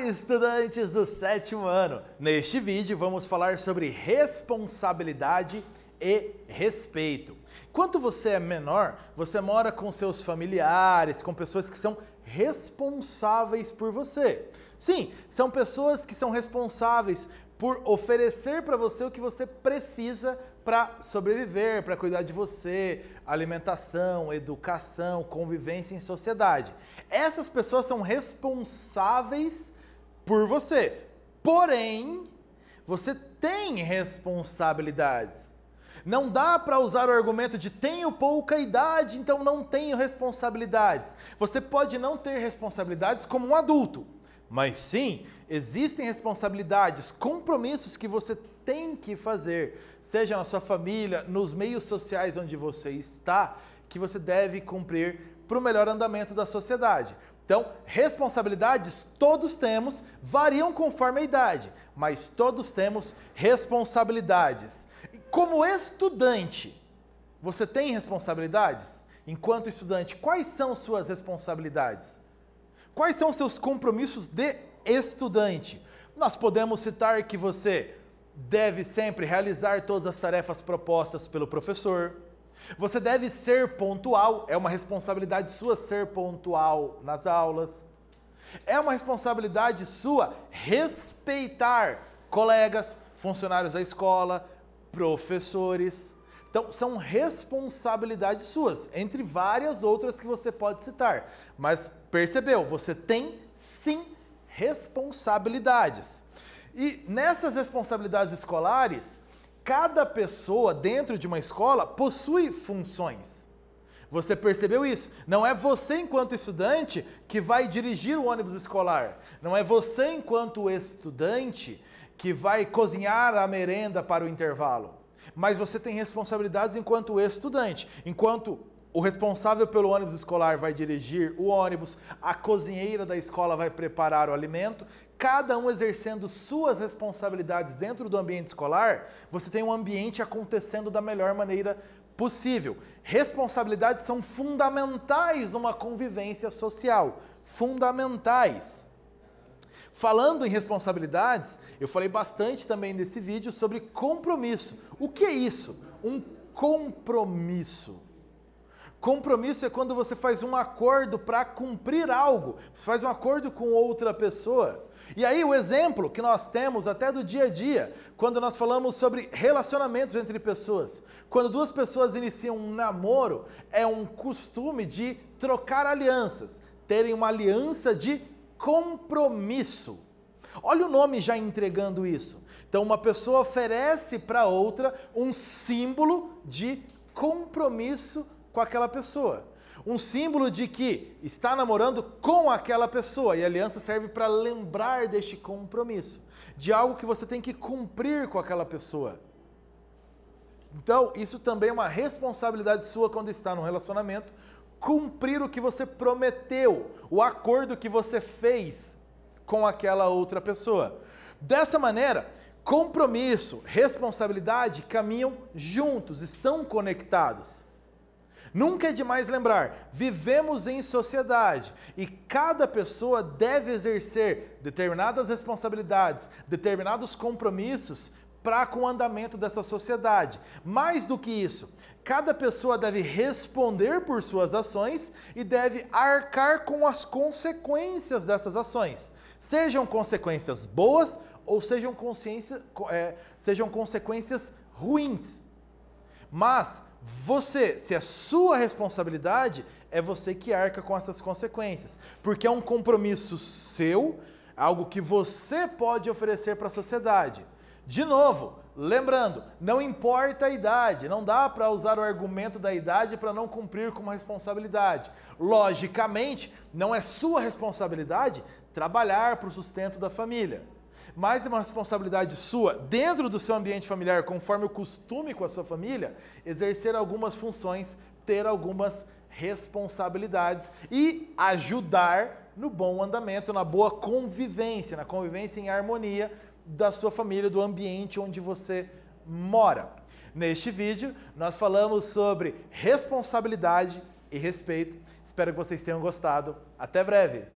Olá, estudantes do sétimo ano! Neste vídeo vamos falar sobre responsabilidade e respeito. Quanto você é menor, você mora com seus familiares, com pessoas que são responsáveis por você. Sim, são pessoas que são responsáveis por oferecer para você o que você precisa para sobreviver, para cuidar de você, alimentação, educação, convivência em sociedade. Essas pessoas são responsáveis por você. Porém, você tem responsabilidades. Não dá para usar o argumento de tenho pouca idade, então não tenho responsabilidades. Você pode não ter responsabilidades como um adulto, mas sim, existem responsabilidades, compromissos que você tem que fazer, seja na sua família, nos meios sociais onde você está, que você deve cumprir para o melhor andamento da sociedade. Então, responsabilidades todos temos, variam conforme a idade, mas todos temos responsabilidades. Como estudante, você tem responsabilidades? Enquanto estudante, quais são suas responsabilidades? Quais são seus compromissos de estudante? Nós podemos citar que você deve sempre realizar todas as tarefas propostas pelo professor você deve ser pontual, é uma responsabilidade sua ser pontual nas aulas. É uma responsabilidade sua respeitar colegas, funcionários da escola, professores. Então, são responsabilidades suas, entre várias outras que você pode citar. Mas percebeu, você tem sim responsabilidades. E nessas responsabilidades escolares, cada pessoa dentro de uma escola possui funções. Você percebeu isso? Não é você, enquanto estudante, que vai dirigir o ônibus escolar. Não é você, enquanto estudante, que vai cozinhar a merenda para o intervalo. Mas você tem responsabilidades enquanto estudante, enquanto o responsável pelo ônibus escolar vai dirigir o ônibus, a cozinheira da escola vai preparar o alimento. Cada um exercendo suas responsabilidades dentro do ambiente escolar, você tem um ambiente acontecendo da melhor maneira possível. Responsabilidades são fundamentais numa convivência social. Fundamentais. Falando em responsabilidades, eu falei bastante também nesse vídeo sobre compromisso. O que é isso? Um compromisso. Compromisso é quando você faz um acordo para cumprir algo, você faz um acordo com outra pessoa. E aí, o exemplo que nós temos até do dia a dia, quando nós falamos sobre relacionamentos entre pessoas. Quando duas pessoas iniciam um namoro, é um costume de trocar alianças, terem uma aliança de compromisso. Olha o nome já entregando isso. Então, uma pessoa oferece para outra um símbolo de compromisso com aquela pessoa. Um símbolo de que está namorando com aquela pessoa. E a aliança serve para lembrar deste compromisso, de algo que você tem que cumprir com aquela pessoa. Então, isso também é uma responsabilidade sua quando está num relacionamento, cumprir o que você prometeu, o acordo que você fez com aquela outra pessoa. Dessa maneira, compromisso, responsabilidade caminham juntos, estão conectados. Nunca é demais lembrar: vivemos em sociedade e cada pessoa deve exercer determinadas responsabilidades, determinados compromissos para com o andamento dessa sociedade. Mais do que isso, cada pessoa deve responder por suas ações e deve arcar com as consequências dessas ações. Sejam consequências boas ou sejam, é, sejam consequências ruins. Mas você, se é sua responsabilidade, é você que arca com essas consequências, porque é um compromisso seu, algo que você pode oferecer para a sociedade. De novo, lembrando, não importa a idade, não dá para usar o argumento da idade para não cumprir com uma responsabilidade. Logicamente, não é sua responsabilidade trabalhar para o sustento da família. Mais uma responsabilidade sua, dentro do seu ambiente familiar, conforme o costume com a sua família, exercer algumas funções, ter algumas responsabilidades e ajudar no bom andamento, na boa convivência, na convivência em harmonia da sua família, do ambiente onde você mora. Neste vídeo, nós falamos sobre responsabilidade e respeito. Espero que vocês tenham gostado. Até breve!